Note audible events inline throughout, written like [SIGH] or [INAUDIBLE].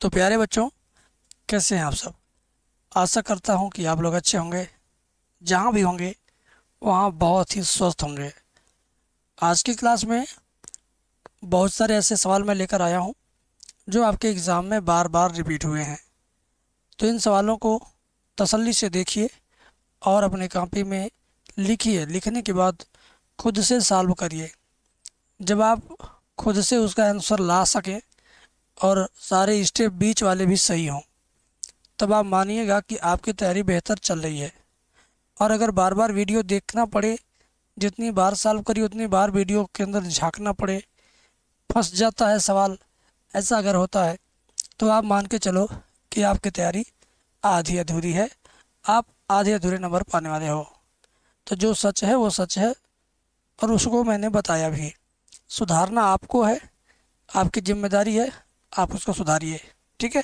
तो प्यारे बच्चों कैसे हैं आप सब आशा करता हूं कि आप लोग अच्छे होंगे जहां भी होंगे वहां बहुत ही स्वस्थ होंगे आज की क्लास में बहुत सारे ऐसे सवाल मैं लेकर आया हूं जो आपके एग्ज़ाम में बार बार रिपीट हुए हैं तो इन सवालों को तसल्ली से देखिए और अपने कापी में लिखिए लिखने के बाद खुद से सॉल्व करिए जब आप खुद से उसका आंसर ला सकें और सारे स्टेप बीच वाले भी सही हों तब आप मानिएगा कि आपकी तैयारी बेहतर चल रही है और अगर बार बार वीडियो देखना पड़े जितनी बार सॉल्व करिए उतनी बार वीडियो के अंदर झांकना पड़े फंस जाता है सवाल ऐसा अगर होता है तो आप मान के चलो कि आपकी तैयारी आधी अधूरी है आप आधे अधूरे नंबर पाने वाले हो तो जो सच है वो सच है और उसको मैंने बताया भी सुधारना आपको है आपकी जिम्मेदारी है आप उसको सुधारिए ठीक है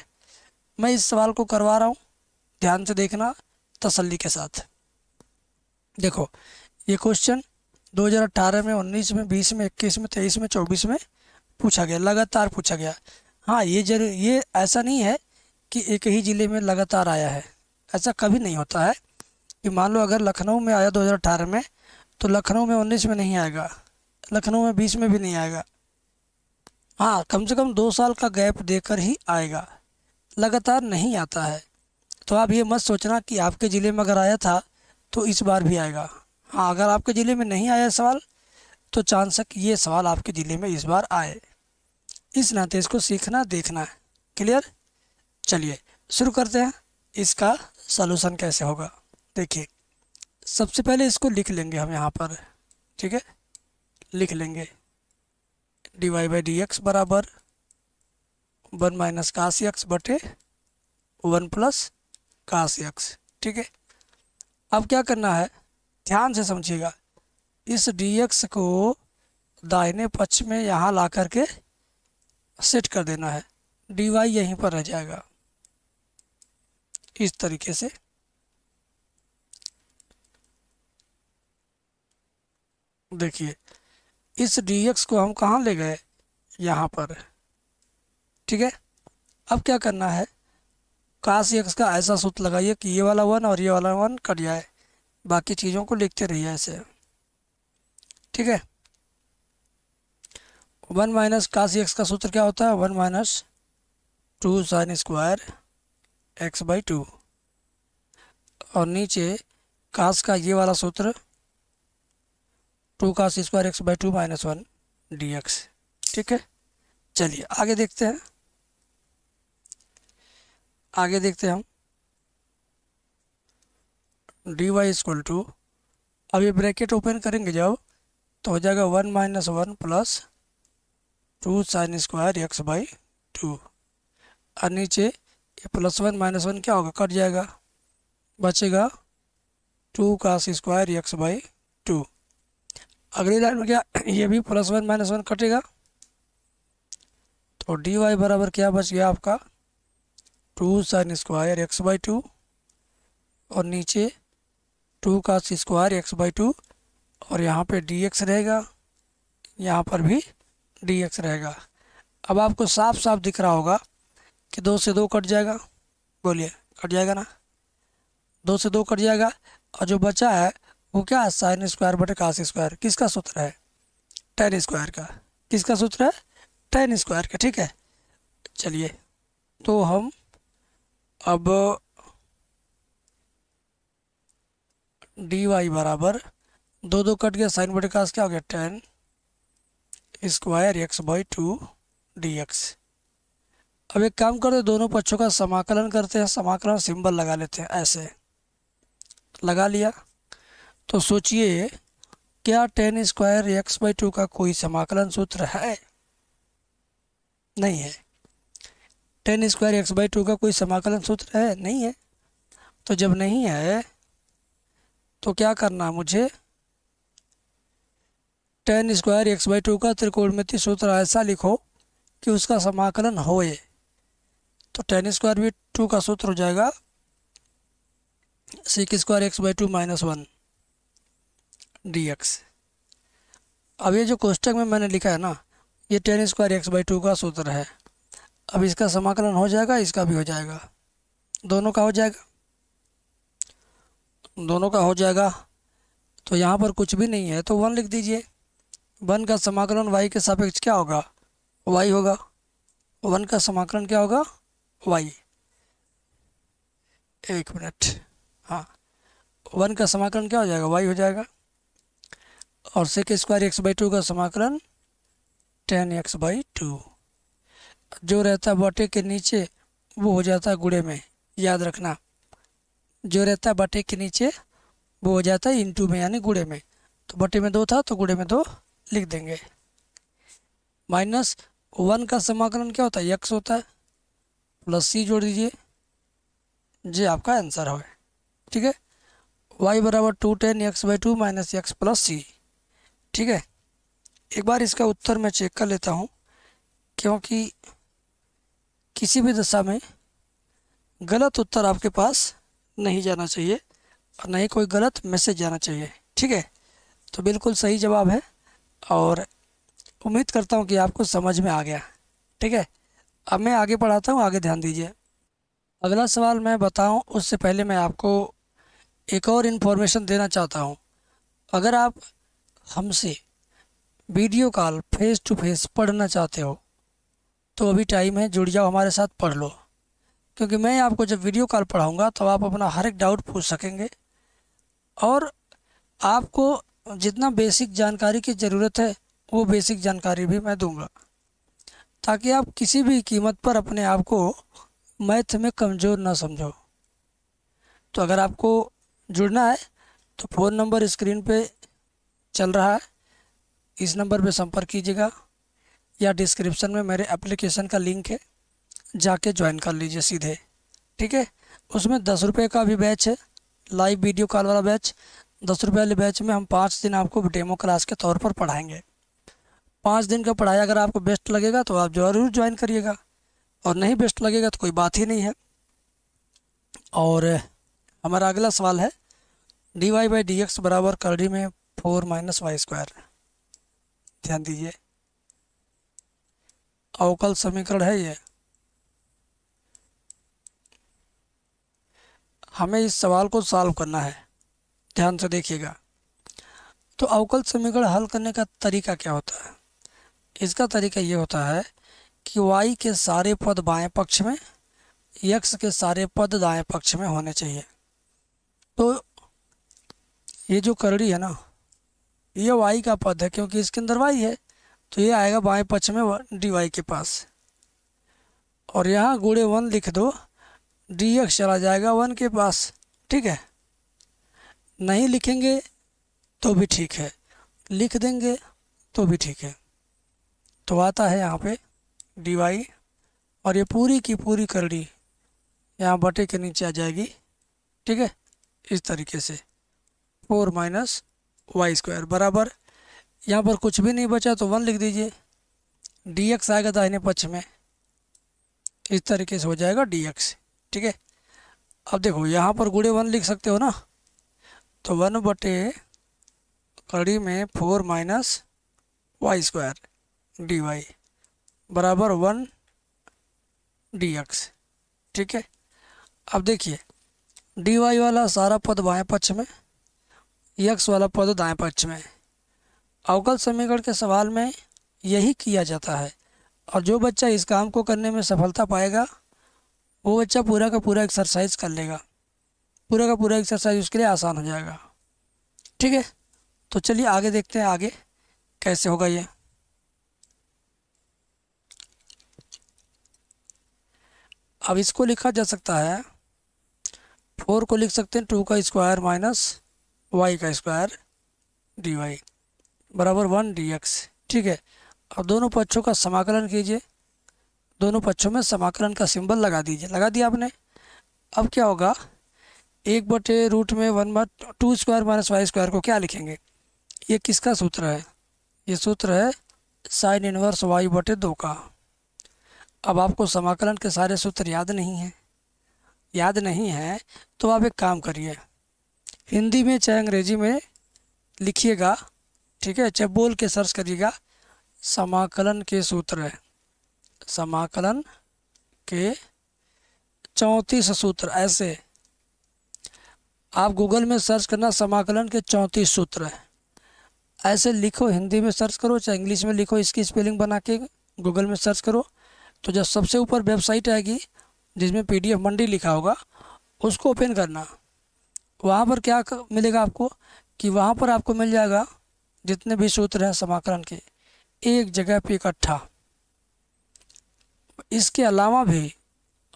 मैं इस सवाल को करवा रहा हूँ ध्यान से देखना तसल्ली के साथ देखो ये क्वेश्चन 2018 में 19 में 20 में 21 में 23 में 24 में पूछा गया लगातार पूछा गया हाँ ये जरूर ये ऐसा नहीं है कि एक ही ज़िले में लगातार आया है ऐसा कभी नहीं होता है कि मान लो अगर लखनऊ में आया 2018 में तो लखनऊ में 19 में नहीं आएगा लखनऊ में 20 में भी नहीं आएगा हाँ कम से कम दो साल का गैप देकर ही आएगा लगातार नहीं आता है तो आप ये मत सोचना कि आपके ज़िले में अगर आया था तो इस बार भी आएगा हाँ अगर आपके ज़िले में नहीं आया सवाल तो चांस है कि ये सवाल आपके ज़िले में इस बार आए इस नाते इसको सीखना देखना है क्लियर चलिए शुरू करते हैं इसका सलूशन कैसे होगा देखिए सबसे पहले इसको लिख लेंगे हम यहाँ पर ठीक है लिख लेंगे d y by d x बराबर वन माइनस काश एक्स बटे वन प्लस काश एक्स ठीक है अब क्या करना है ध्यान से समझिएगा इस डी एक्स को दाहिने पक्ष में यहाँ ला करके सेट कर देना है डी वाई यहीं पर रह जाएगा इस तरीके से देखिए इस एक्स को हम कहाँ ले गए यहाँ पर ठीक है अब क्या करना है काश एक्स का ऐसा सूत्र लगाइए कि ये वाला वन और ये वाला वन कट जाए बाकी चीज़ों को लिखते रहिए ऐसे ठीक है वन माइनस काश एक्स का सूत्र क्या होता है one minus two sine square x by two और नीचे काश का ये वाला सूत्र टू का square x by two minus one d x ठीक है चलिए आगे देखते हैं आगे देखते हैं हम डी वाई इक्वल टू अब ये ब्रैकेट ओपन करेंगे जब तो हो जाएगा one minus one plus two sine square x by two और नीचे ये प्लस वन माइनस वन क्या होगा कट जाएगा बचेगा टू का स्क्वायर एक्स बाई टू अगली लाइन में क्या ये भी प्लस वन माइनस वन कटेगा तो डी वाई बराबर क्या बच गया आपका two sine square x by two और नीचे टू का स्क्वायर एक्स बाई टू और यहाँ पे डी एक्स रहेगा यहाँ पर भी डी एक्स रहेगा अब आपको साफ साफ दिख रहा होगा कि दो से दो कट जाएगा बोलिए कट जाएगा ना दो से दो कट जाएगा और जो बचा है वो क्या साइन स्क्वायर बटे कास स्क्वायर किसका सूत्र है टेन स्क्वायर का किसका सूत्र है टेन स्क्वायर का ठीक है चलिए तो हम अब डी वाई बराबर दो दो कट गया साइन बटे कास क्या हो गया tan square x by two d x अब एक काम करते दोनों पक्षों का समाकलन करते हैं समाकलन सिंबल लगा लेते हैं ऐसे लगा लिया तो सोचिए क्या tan square x by two का कोई समाकलन सूत्र है नहीं है tan square x by two का कोई समाकलन सूत्र है नहीं है तो जब नहीं है तो क्या करना मुझे tan square x by two का त्रिकोणमिति सूत्र ऐसा लिखो कि उसका समाकलन होए तो टेन स्क्वायर भी टू का सूत्र हो जाएगा sec square x by two minus one dx अब ये जो कोष्टक में मैंने लिखा है ना ये tan square x by two का सूत्र है अब इसका समाकलन हो जाएगा इसका भी हो जाएगा दोनों का हो जाएगा दोनों का हो जाएगा तो यहाँ पर कुछ भी नहीं है तो वन लिख दीजिए वन का समाकलन वाई के सापेक्ष क्या होगा वाई होगा वन का समाकलन क्या होगा वाई एक मिनट हाँ वन का समाकलन क्या हो जाएगा वाई हो जाएगा और sec square x by two का समाकलन टेन एक्स बाई टू जो रहता बटे के नीचे वो हो जाता गुड़े में याद रखना जो रहता बटे के नीचे वो हो जाता है इंटू में यानी गुड़े में तो बटे में दो था तो गुड़े में दो लिख देंगे माइनस वन का समाकलन क्या होता है यक्स होता है प्लस सी जोड़ दीजिए जी आपका आंसर है ठीक है वाई बराबर two tan x by two minus x plus c ठीक है एक बार इसका उत्तर मैं चेक कर लेता हूँ क्योंकि किसी भी दशा में गलत उत्तर आपके पास नहीं जाना चाहिए और ही कोई गलत मैसेज जाना चाहिए ठीक है तो बिल्कुल सही जवाब है और उम्मीद करता हूँ कि आपको समझ में आ गया ठीक है अब मैं आगे पढ़ाता हूँ आगे ध्यान दीजिए अगला सवाल मैं बताऊँ उससे पहले मैं आपको एक और इन्फॉर्मेशन देना चाहता हूँ अगर आप हमसे video call face to face पढ़ना चाहते हो तो अभी टाइम है जुड़ जाओ हमारे साथ पढ़ लो क्योंकि मैं आपको जब वीडियो कॉल पढ़ाऊँगा तो आप अपना हर एक डाउट पूछ सकेंगे और आपको जितना बेसिक जानकारी की ज़रूरत है वो बेसिक जानकारी भी मैं दूंगा ताकि आप किसी भी कीमत पर अपने आप को मैथ में कमज़ोर ना समझो तो अगर आपको जुड़ना है तो फ़ोन नंबर स्क्रीन पे चल रहा है इस नंबर पर संपर्क कीजिएगा या डिस्क्रिप्शन में मेरे एप्लीकेशन का लिंक है जाके ज्वाइन कर लीजिए सीधे ठीक है उसमें दस रुपये का भी बैच है लाइव वीडियो कॉल वाला बैच दस रुपये वाले बैच में हम पाँच दिन आपको डेमो क्लास के तौर पर पढ़ाएंगे पाँच दिन का पढ़ाई अगर आपको बेस्ट लगेगा तो आप ज़रूर ज्वाइन करिएगा और नहीं बेस्ट लगेगा तो कोई बात ही नहीं है और हमारा अगला सवाल है d y by d x बराबर करडी में फोर माइनस वाई स्क्वायर ध्यान दीजिए अवकल समीकरण है ये हमें इस सवाल को सॉल्व करना है ध्यान से देखिएगा तो अवकल समीकरण हल करने का तरीका क्या होता है इसका तरीका ये होता है कि y के सारे पद बाएं पक्ष में x के सारे पद दाएं पक्ष में होने चाहिए तो ये जो करड़ी है ना ये वाई का पद है क्योंकि इसके अंदर वाई है तो ये आएगा बाएं पक्ष में डी वाई के पास और यहाँ गुड़े वन लिख दो डी एक्स चला जाएगा वन के पास ठीक है नहीं लिखेंगे तो भी ठीक है लिख देंगे तो भी ठीक है तो आता है यहाँ पे डी वाई और ये पूरी की पूरी करड़ी यहाँ बटे के नीचे आ जाएगी ठीक है इस तरीके से फोर माइनस वाई स्क्वायर बराबर यहाँ पर कुछ भी नहीं बचा तो वन लिख दीजिए डी एक्स आएगा दाहिने तो पक्ष में इस तरीके से हो जाएगा डी एक्स ठीक है अब देखो यहाँ पर गुड़े वन लिख सकते हो ना तो वन बटे कड़ी में four minus y square d y बराबर वन डी एक्स ठीक है अब देखिए डी वाई वाला सारा पद बाएं पक्ष में यक्ष वाला पद दाएं पक्ष में अवकल समीकरण के सवाल में यही किया जाता है और जो बच्चा इस काम को करने में सफलता पाएगा वो बच्चा पूरा का पूरा एक्सरसाइज कर लेगा पूरा का पूरा एक्सरसाइज उसके लिए आसान हो जाएगा ठीक है तो चलिए आगे देखते हैं आगे कैसे होगा ये अब इसको लिखा जा सकता है फोर को लिख सकते हैं टू का स्क्वायर माइनस वाई का स्क्वायर डी वाई बराबर वन डी एक्स ठीक है अब दोनों पक्षों का समाकलन कीजिए दोनों पक्षों में समाकलन का सिंबल लगा दीजिए लगा दिया आपने अब क्या होगा एक बटे रूट में वन बट two square minus y square को क्या लिखेंगे ये किसका सूत्र है ये सूत्र है साइन इनवर्स वाई बटे दो का अब आपको समाकलन के सारे सूत्र याद नहीं हैं याद नहीं है तो आप एक काम करिए हिंदी में चाहे अंग्रेजी में लिखिएगा ठीक है चाहे बोल के सर्च करिएगा समाकलन के सूत्र है समाकलन के चौंतीस सूत्र ऐसे आप गूगल में सर्च करना समाकलन के चौंतीस सूत्र है ऐसे लिखो हिंदी में सर्च करो चाहे इंग्लिश में लिखो इसकी स्पेलिंग बना के गूगल में सर्च करो तो जब सबसे ऊपर वेबसाइट आएगी जिसमें पीडीएफ मंडी लिखा होगा उसको ओपन करना वहाँ पर क्या मिलेगा आपको कि वहाँ पर आपको मिल जाएगा जितने भी सूत्र हैं समाकलन के एक जगह पे इकट्ठा इसके अलावा भी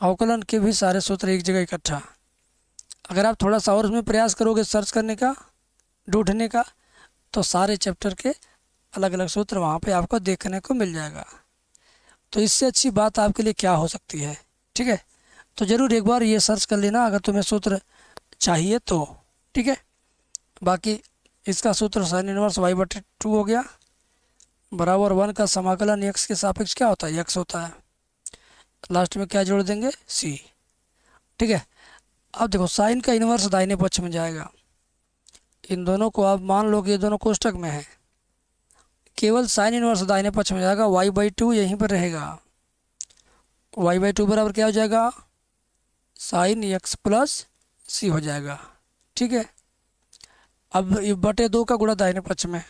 अवकलन के भी सारे सूत्र एक जगह इकट्ठा अगर आप थोड़ा सा और उसमें प्रयास करोगे सर्च करने का ढूंढने का तो सारे चैप्टर के अलग अलग सूत्र वहाँ पे आपको देखने को मिल जाएगा तो इससे अच्छी बात आपके लिए क्या हो सकती है ठीक है तो ज़रूर एक बार ये सर्च कर लेना अगर तुम्हें सूत्र चाहिए तो ठीक है बाकी इसका सूत्र साइन इनवर्स वाई बटे टू हो गया बराबर वन का समाकलन एक के सापेक्ष क्या होता है एक होता है लास्ट में क्या जोड़ देंगे सी ठीक है अब देखो साइन का इनवर्स दाहिने पक्ष में जाएगा इन दोनों को आप मान लो कि ये दोनों कोष्टक में हैं केवल साइन इनवर्स दाहिने पक्ष में जाएगा वाई बाई टू यहीं पर रहेगा वाई बाई टू बराबर क्या हो जाएगा साइन एक्स प्लस सी हो जाएगा ठीक है अब ये बटे दो का गुणा दाहिने पक्ष में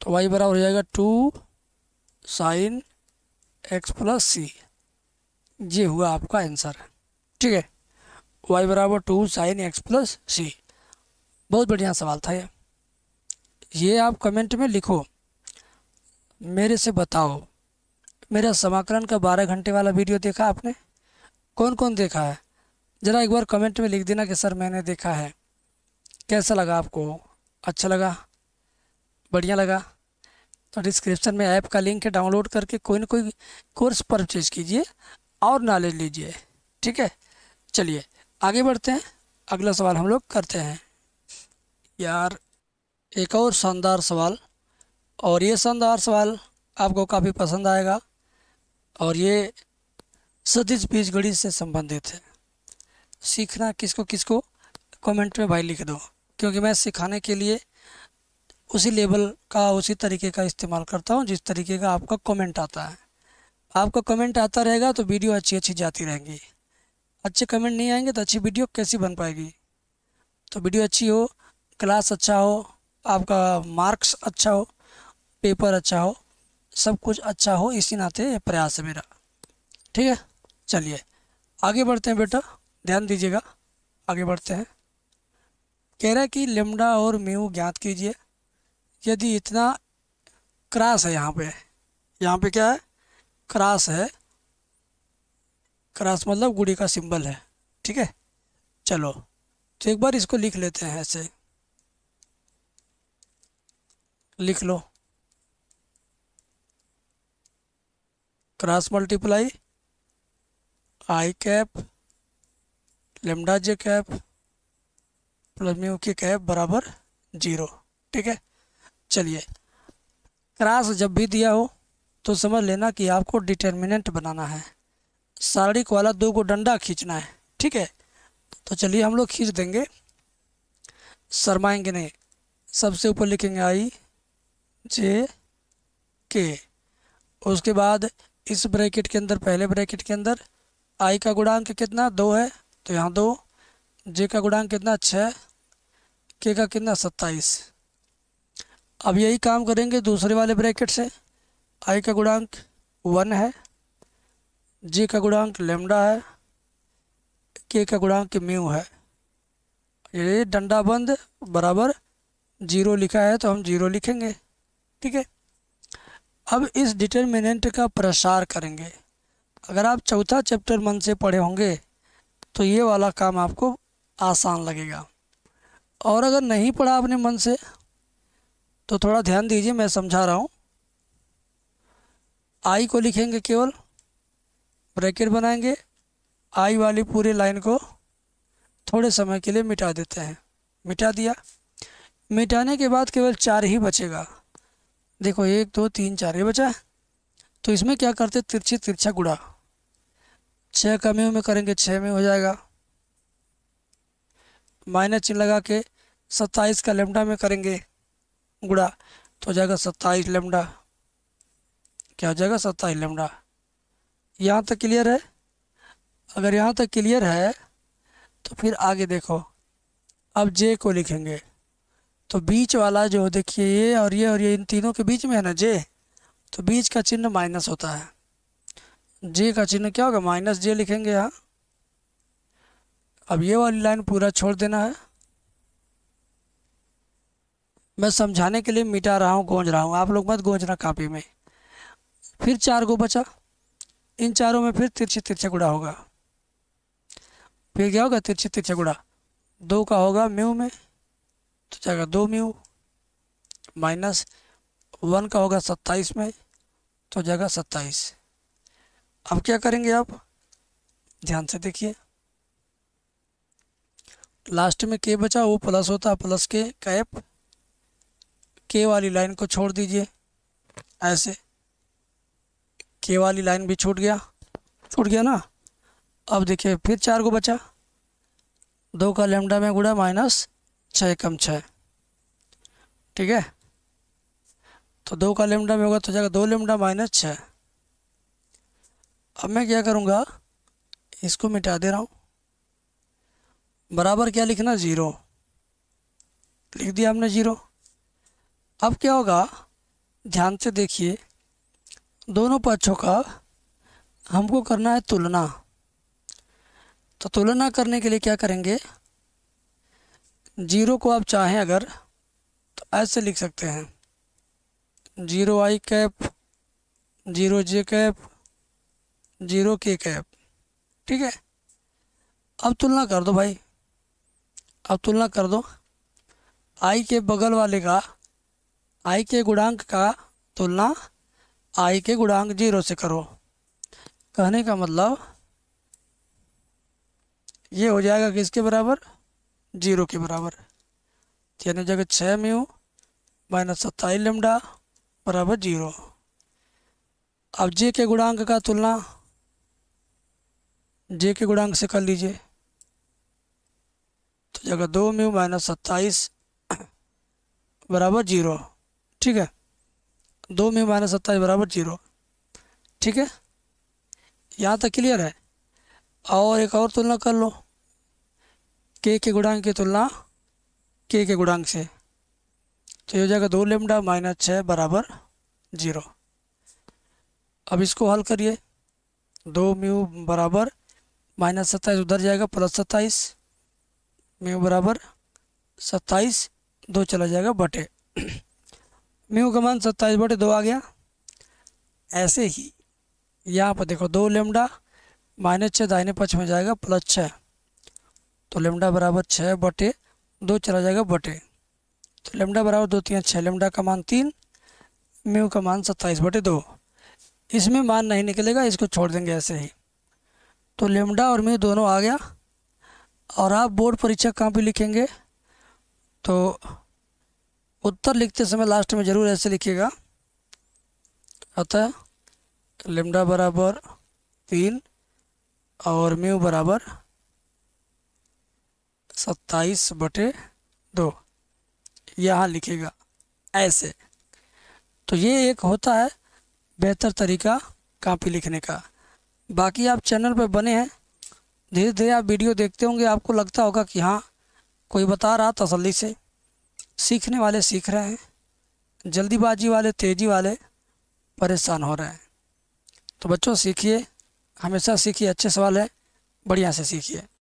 तो वाई बराबर हो जाएगा two sine x plus c ये हुआ आपका आंसर ठीक है वाई बराबर two sine x plus c बहुत बढ़िया सवाल था ये ये आप कमेंट में लिखो मेरे से बताओ मेरा समाकलन का बारह घंटे वाला वीडियो देखा आपने कौन कौन देखा है ज़रा एक बार कमेंट में लिख देना कि सर मैंने देखा है कैसा लगा आपको अच्छा लगा बढ़िया लगा तो डिस्क्रिप्शन में ऐप का लिंक है डाउनलोड करके कोई ना कोई कोर्स परचेज कीजिए और नॉलेज लीजिए ठीक है चलिए आगे बढ़ते हैं अगला सवाल हम लोग करते हैं यार एक और शानदार सवाल और ये शानदार सवाल आपको काफ़ी पसंद आएगा और ये सतीश बीजगढ़ी से संबंधित है सीखना किसको किसको कमेंट में भाई लिख दो क्योंकि मैं सिखाने के लिए उसी लेवल का उसी तरीके का इस्तेमाल करता हूँ जिस तरीके का आपका कमेंट आता है आपका कमेंट आता रहेगा तो वीडियो अच्छी अच्छी जाती रहेंगी अच्छे कमेंट नहीं आएंगे तो अच्छी वीडियो कैसी बन पाएगी तो वीडियो अच्छी हो क्लास अच्छा हो आपका मार्क्स अच्छा हो पेपर अच्छा हो सब कुछ अच्छा हो इसी नाते प्रयास है मेरा ठीक है चलिए आगे बढ़ते हैं बेटा ध्यान दीजिएगा आगे बढ़ते हैं कह रहा है कि लेमडा और मेहू ज्ञात कीजिए यदि इतना क्रास है यहाँ पे यहाँ पे क्या है क्रास है क्रास मतलब गुड़ी का सिंबल है ठीक है चलो तो एक बार इसको लिख लेते हैं ऐसे लिख लो cross multiply i cap lambda j cap plus mu k cap बराबर जीरो ठीक है चलिए क्रास जब भी दिया हो तो समझ लेना कि आपको डिटर्मिनेंट बनाना है सारणिक वाला दो को डंडा खींचना है ठीक है तो चलिए हम लोग खींच देंगे शर्माएंगे नहीं सबसे ऊपर लिखेंगे आई जे के उसके बाद इस ब्रैकेट के अंदर पहले ब्रैकेट के अंदर आई का गुणांक कितना दो है तो यहाँ दो जे का गुणांक कितना छः के का कितना सत्ताईस अब यही काम करेंगे दूसरे वाले ब्रैकेट से आई का गुणांक वन है जे का गुणांक लेमडा है के का गुणांक म्यू है ये डंडा बंद बराबर जीरो लिखा है तो हम जीरो लिखेंगे ठीक है अब इस डिटर्मिनेंट का प्रसार करेंगे अगर आप चौथा चैप्टर मन से पढ़े होंगे तो ये वाला काम आपको आसान लगेगा और अगर नहीं पढ़ा अपने मन से तो थोड़ा ध्यान दीजिए मैं समझा रहा हूँ आई को लिखेंगे केवल ब्रैकेट बनाएंगे आई वाली पूरी लाइन को थोड़े समय के लिए मिटा देते हैं मिटा दिया मिटाने के बाद केवल चार ही बचेगा देखो एक दो तीन चार ही बचा तो इसमें क्या करते तिरछी तिरछा गुड़ा छः कमियों में करेंगे छः में हो जाएगा माइनस चिन्ह लगा के सत्ताईस का लेमडा में करेंगे गुड़ा तो हो जाएगा सत्ताईस लेमडा क्या हो जाएगा सत्ताईस लेमडा यहाँ तक क्लियर है अगर यहाँ तक क्लियर है तो फिर आगे देखो अब जे को लिखेंगे तो बीच वाला जो देखिए ये और ये और ये इन तीनों के बीच में है ना जे तो बीच का चिन्ह माइनस होता है जे का चिन्ह क्या होगा माइनस जे लिखेंगे यहाँ अब ये वाली लाइन पूरा छोड़ देना है मैं समझाने के लिए मिटा रहा हूँ गूंज रहा हूँ आप लोग मत गूंजना कापी में फिर चार को बचा इन चारों में फिर तिरछे तिरछे गुड़ा होगा फिर क्या होगा तिरछे तिरछे गुड़ा दो का होगा म्यू में तो जाएगा दो म्यू माइनस वन का होगा सत्ताईस में तो जाएगा सत्ताईस अब क्या करेंगे आप ध्यान से देखिए लास्ट में के बचा वो प्लस होता है प्लस के कैप के वाली लाइन को छोड़ दीजिए ऐसे के वाली लाइन भी छूट गया छूट गया ना अब देखिए फिर चार को बचा दो का लेमडा में गुड़ा माइनस छः कम छः ठीक है तो दो का लेमडा में होगा तो जाएगा दो लेमडा माइनस छः अब मैं क्या करूँगा इसको मिटा दे रहा हूँ बराबर क्या लिखना ज़ीरो लिख दिया हमने ज़ीरो अब क्या होगा ध्यान से देखिए दोनों पक्षों का हमको करना है तुलना तो तुलना करने के लिए क्या करेंगे जीरो को आप चाहें अगर तो ऐसे लिख सकते हैं zero i cap zero j cap zero k cap ठीक है अब तुलना कर दो भाई अब तुलना कर दो आई के बगल वाले का आई के गुणांक का तुलना आई के गुणांक जीरो से करो कहने का मतलब ये हो जाएगा किसके बराबर जीरो के बराबर यानी जगह छः म्यू माइनस सत्ताईस लेमडा बराबर जीरो अब जे के गुणांक का तुलना जे के गुणांक से कर लीजिए तो जगह दो म्यू माइनस सत्ताईस [CLEARS THROAT] बराबर जीरो ठीक है दो म्यू माइनस सत्ताईस बराबर जीरो ठीक है यहाँ तक क्लियर है और एक और तुलना कर लो के के गुणांक की तुलना के के गुणांक से तो ये हो जाएगा दो लेमडा माइनस छः बराबर जीरो अब इसको हल करिए दो म्यू बराबर माइनस सत्ताईस उधर जाएगा प्लस सत्ताईस म्यू बराबर सत्ताईस दो चला जाएगा बटे [CLEARS THROAT] म्यू का मान सत्ताईस बटे दो आ गया ऐसे ही यहाँ पर देखो दो लेमडा माइनस छः दाहिने पक्ष में जाएगा प्लस छः तो लेमडा बराबर छः बटे दो चला जाएगा बटे तो लेमडा बराबर दो तीन छः लेमडा का मान तीन म्यू का मान सत्ताईस बटे दो इसमें मान नहीं निकलेगा इसको छोड़ देंगे ऐसे ही तो लेमडा और म्यू दोनों आ गया और आप बोर्ड परीक्षा कहाँ पे लिखेंगे तो उत्तर लिखते समय लास्ट में ज़रूर ऐसे लिखिएगा अतः लेमडा बराबर तीन और म्यू बराबर सत्ताईस बटे दो यहाँ लिखेगा ऐसे तो ये एक होता है बेहतर तरीका कापी लिखने का बाकी आप चैनल पर बने हैं धीरे धीरे आप वीडियो देखते होंगे आपको लगता होगा कि हाँ कोई बता रहा तसली से सीखने वाले सीख रहे हैं जल्दीबाजी वाले तेज़ी वाले परेशान हो रहे हैं तो बच्चों सीखिए हमेशा सीखिए अच्छे सवाल है बढ़िया से सीखिए